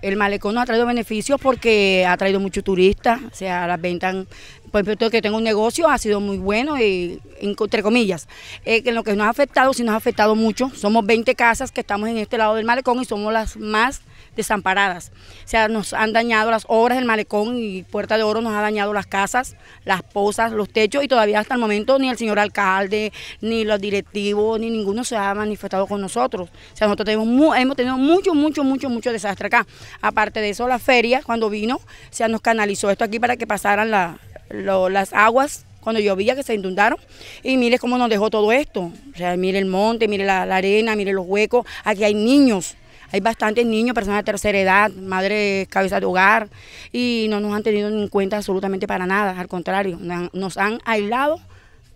El malecón nos ha traído beneficios porque ha traído muchos turistas, o sea, las ventas por ejemplo, que tengo un negocio, ha sido muy bueno, y, entre comillas. Eh, que lo que nos ha afectado, sí nos ha afectado mucho. Somos 20 casas que estamos en este lado del malecón y somos las más desamparadas. O sea, nos han dañado las obras del malecón y Puerta de Oro nos ha dañado las casas, las pozas, los techos y todavía hasta el momento ni el señor alcalde, ni los directivos, ni ninguno se ha manifestado con nosotros. O sea, nosotros hemos tenido mucho, mucho, mucho, mucho desastre acá. Aparte de eso, la feria, cuando vino, o sea, nos canalizó esto aquí para que pasaran la, lo, las aguas cuando llovía que se inundaron. Y mire cómo nos dejó todo esto. O sea, mire el monte, mire la, arena, mire los huecos. Aquí hay niños. Hay bastantes niños, personas de tercera edad, madres cabeza de hogar, y no nos han tenido en cuenta absolutamente para nada. Al contrario, nos han aislado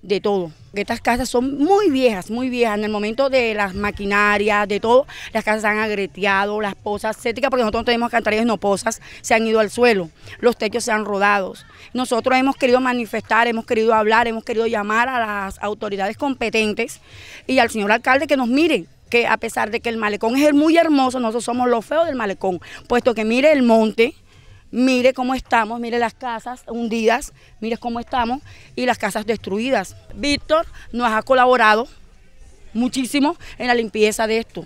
de todo. Estas casas son muy viejas, muy viejas. En el momento de las maquinarias, de todo, las casas se han agreteado, las pozas sépticas, porque nosotros no tenemos cantarillas no pozas, se han ido al suelo, los techos se han rodado. Nosotros hemos querido manifestar, hemos querido hablar, hemos querido llamar a las autoridades competentes y al señor alcalde que nos miren que a pesar de que el malecón es muy hermoso, nosotros somos los feos del malecón, puesto que mire el monte, mire cómo estamos, mire las casas hundidas, mire cómo estamos y las casas destruidas. Víctor nos ha colaborado muchísimo en la limpieza de esto,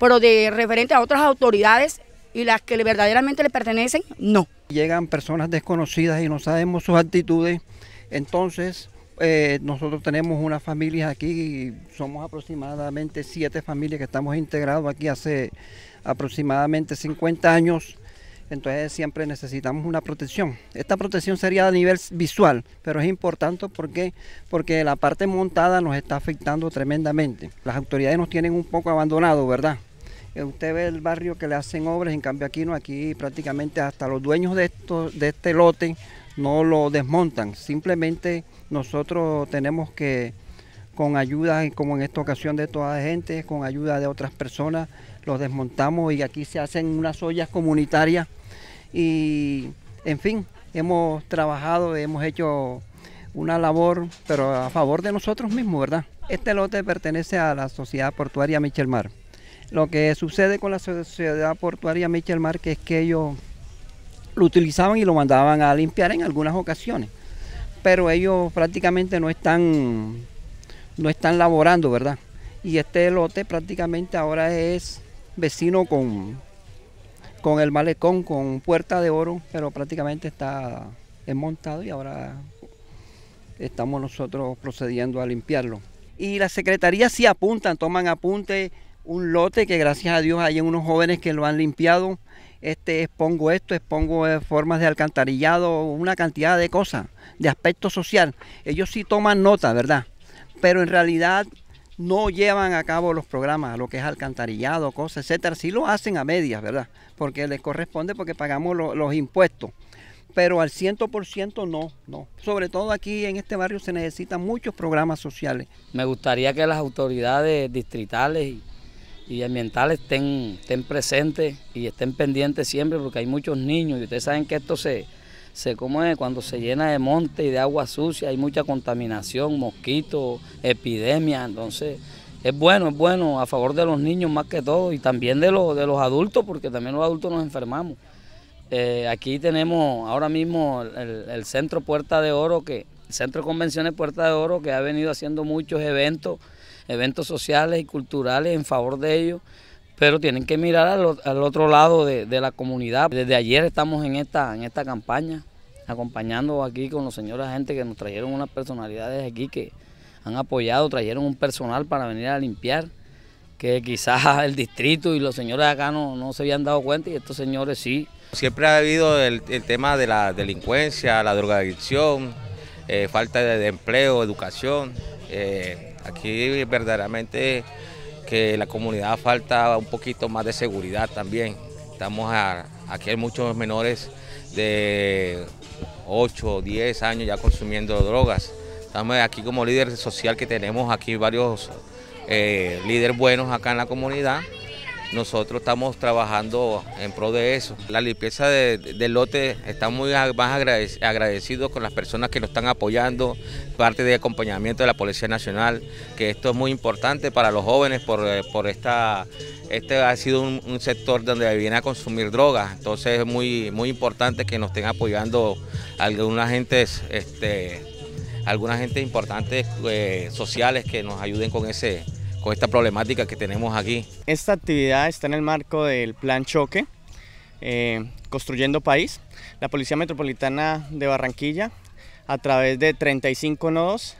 pero de referente a otras autoridades y las que verdaderamente le pertenecen, no. Llegan personas desconocidas y no sabemos sus actitudes, entonces eh, nosotros tenemos unas familias aquí, somos aproximadamente siete familias que estamos integrados aquí hace aproximadamente 50 años entonces siempre necesitamos una protección. Esta protección sería a nivel visual, pero es importante porque, porque la parte montada nos está afectando tremendamente. Las autoridades nos tienen un poco abandonado, ¿verdad? Eh, usted ve el barrio que le hacen obras, en cambio aquí aquí prácticamente hasta los dueños de, esto de este lote no lo desmontan. Simplemente nosotros tenemos que, con ayuda, como en esta ocasión de toda la gente, con ayuda de otras personas, los desmontamos y aquí se hacen unas ollas comunitarias y en fin, hemos trabajado, hemos hecho una labor, pero a favor de nosotros mismos, ¿verdad? Este lote pertenece a la Sociedad Portuaria Michel Mar. Lo que sucede con la Sociedad Portuaria Michelmar que es que ellos lo utilizaban y lo mandaban a limpiar en algunas ocasiones, pero ellos prácticamente no están, no están laborando, ¿verdad? Y este lote prácticamente ahora es vecino con, con el malecón, con puerta de oro, pero prácticamente está desmontado y ahora estamos nosotros procediendo a limpiarlo. Y las secretarías sí apuntan, toman apunte un lote que gracias a Dios hay en unos jóvenes que lo han limpiado. Este, expongo esto, expongo eh, formas de alcantarillado, una cantidad de cosas, de aspecto social. Ellos sí toman nota, ¿verdad? Pero en realidad no llevan a cabo los programas, lo que es alcantarillado, cosas, etcétera. Sí lo hacen a medias, ¿verdad? Porque les corresponde porque pagamos los impuestos. Pero al 100% no, no. Sobre todo aquí en este barrio se necesitan muchos programas sociales. Me gustaría que las autoridades distritales y, ambientales estén, estén presentes y estén pendientes siempre porque hay muchos niños y ustedes saben que esto se, se come cuando se llena de monte y de agua sucia, hay mucha contaminación, mosquitos, epidemia, entonces es bueno, es bueno a favor de los niños más que todo y también de, los, de los adultos, porque también los adultos nos enfermamos. Eh, aquí tenemos ahora mismo el, centro Puerta de Oro, que centro de convenciones Puerta de Oro, que ha venido haciendo muchos eventos, eventos sociales y culturales en favor de ellos pero tienen que mirar al, otro lado de, la comunidad. Desde ayer estamos en esta, campaña, acompañando aquí con los señores gente que nos trajeron unas personalidades aquí que han apoyado, trajeron un personal para venir a limpiar, que quizás el distrito y los señores acá no, se habían dado cuenta y estos señores sí. Siempre ha habido el, tema de la delincuencia, la drogadicción, eh, falta de, empleo, educación. Eh, aquí verdaderamente que la comunidad falta un poquito más de seguridad también. Estamos a, aquí hay muchos menores de 8, 10 años ya consumiendo drogas. Estamos aquí como líder social que tenemos aquí varios eh, líderes buenos acá en la comunidad nosotros estamos trabajando en pro de eso. La limpieza del lote está muy más agradecidos con las personas que nos están apoyando, parte de acompañamiento de la Policía Nacional, que esto es muy importante para los jóvenes por, eh, esta... Este ha sido un, sector donde viene a consumir drogas, entonces es muy, muy importante que nos estén apoyando algunas gentes, este, alguna gente importantes eh, sociales que nos ayuden con ese, con esta problemática que tenemos aquí. Esta actividad está en el marco del Plan Choque, eh, Construyendo País. La Policía Metropolitana de Barranquilla, a través de 35 nodos,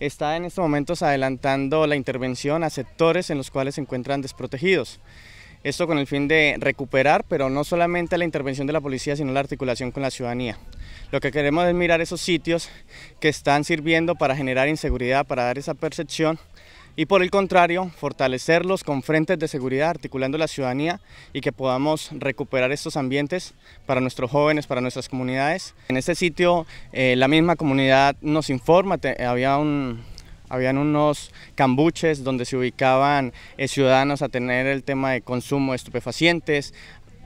está en estos momentos adelantando la intervención a sectores en los cuales se encuentran desprotegidos. Esto con el fin de recuperar, pero no solamente la intervención de la policía, sino la articulación con la ciudadanía. Lo que queremos es mirar esos sitios que están sirviendo para generar inseguridad, para dar esa percepción y por el contrario, fortalecerlos con frentes de seguridad, articulando la ciudadanía y que podamos recuperar estos ambientes para nuestros jóvenes, para nuestras comunidades. En este sitio eh, la misma comunidad nos informa, había un, habían unos cambuches donde se ubicaban eh, ciudadanos a tener el tema de consumo de estupefacientes,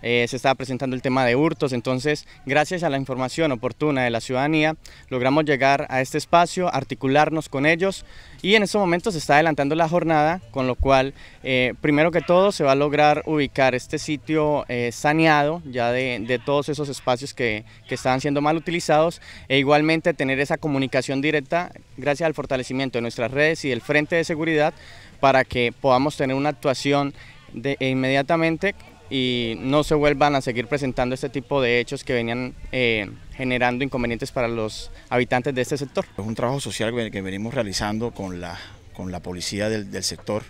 eh, se estaba presentando el tema de hurtos, entonces gracias a la información oportuna de la ciudadanía logramos llegar a este espacio, articularnos con ellos y en estos momentos se está adelantando la jornada, con lo cual eh, primero que todo se va a lograr ubicar este sitio eh, saneado ya de, todos esos espacios que, que estaban siendo mal utilizados e igualmente tener esa comunicación directa gracias al fortalecimiento de nuestras redes y del frente de seguridad para que podamos tener una actuación de, inmediatamente y no se vuelvan a seguir presentando este tipo de hechos que venían eh, generando inconvenientes para los habitantes de este sector. Es un trabajo social que venimos realizando con la, con la policía del, sector.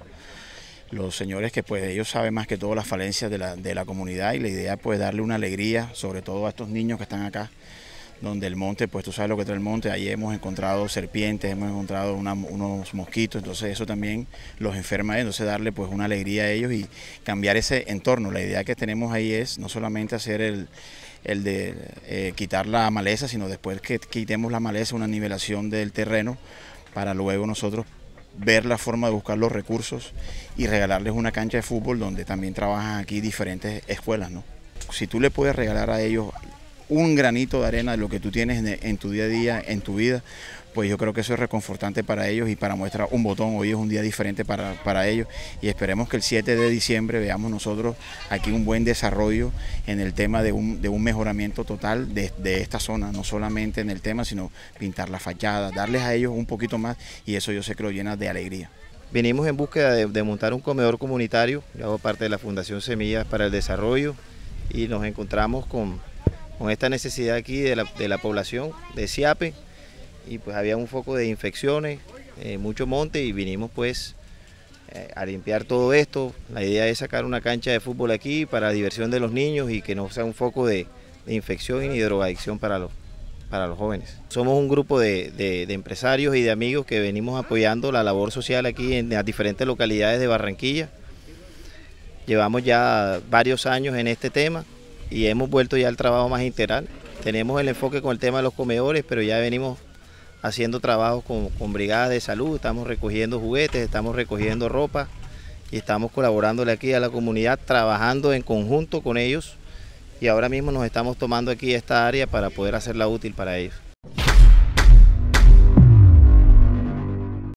Los señores que pues ellos saben más que todo las falencias de la, de comunidad y la idea es pues, darle una alegría sobre todo a estos niños que están acá donde el monte, pues tú sabes lo que trae el monte, ahí hemos encontrado serpientes, hemos encontrado unos mosquitos, entonces eso también los enferma, entonces darle pues una alegría a ellos y cambiar ese entorno. La idea que tenemos ahí es no solamente hacer el, el de eh, quitar la maleza, sino después que quitemos la maleza, una nivelación del terreno, para luego nosotros ver la forma de buscar los recursos y regalarles una cancha de fútbol donde también trabajan aquí diferentes escuelas, ¿no? Si tú le puedes regalar a ellos un granito de arena de lo que tú tienes en, tu día a día, en tu vida, pues yo creo que eso es reconfortante para ellos y para muestra un botón. Hoy es un día diferente para, ellos y esperemos que el 7 de diciembre veamos nosotros aquí un buen desarrollo en el tema de un, mejoramiento total de, esta zona, no solamente en el tema, sino pintar la fachada, darles a ellos un poquito más y eso yo sé que lo llena de alegría. Venimos en búsqueda de montar un comedor comunitario, yo hago parte de la Fundación Semillas para el Desarrollo y nos encontramos con con esta necesidad aquí de la, población de Siape y pues había un foco de infecciones, eh, mucho monte y vinimos pues eh, a limpiar todo esto. La idea es sacar una cancha de fútbol aquí para diversión de los niños y que no sea un foco de, infección y drogadicción para los, para los jóvenes. Somos un grupo de, de, empresarios y de amigos que venimos apoyando la labor social aquí en las diferentes localidades de Barranquilla. Llevamos ya varios años en este tema y hemos vuelto ya al trabajo más integral. Tenemos el enfoque con el tema de los comedores, pero ya venimos haciendo trabajo con, con brigadas de salud, estamos recogiendo juguetes, estamos recogiendo ropa y estamos colaborándole aquí a la comunidad, trabajando en conjunto con ellos y ahora mismo nos estamos tomando aquí esta área para poder hacerla útil para ellos.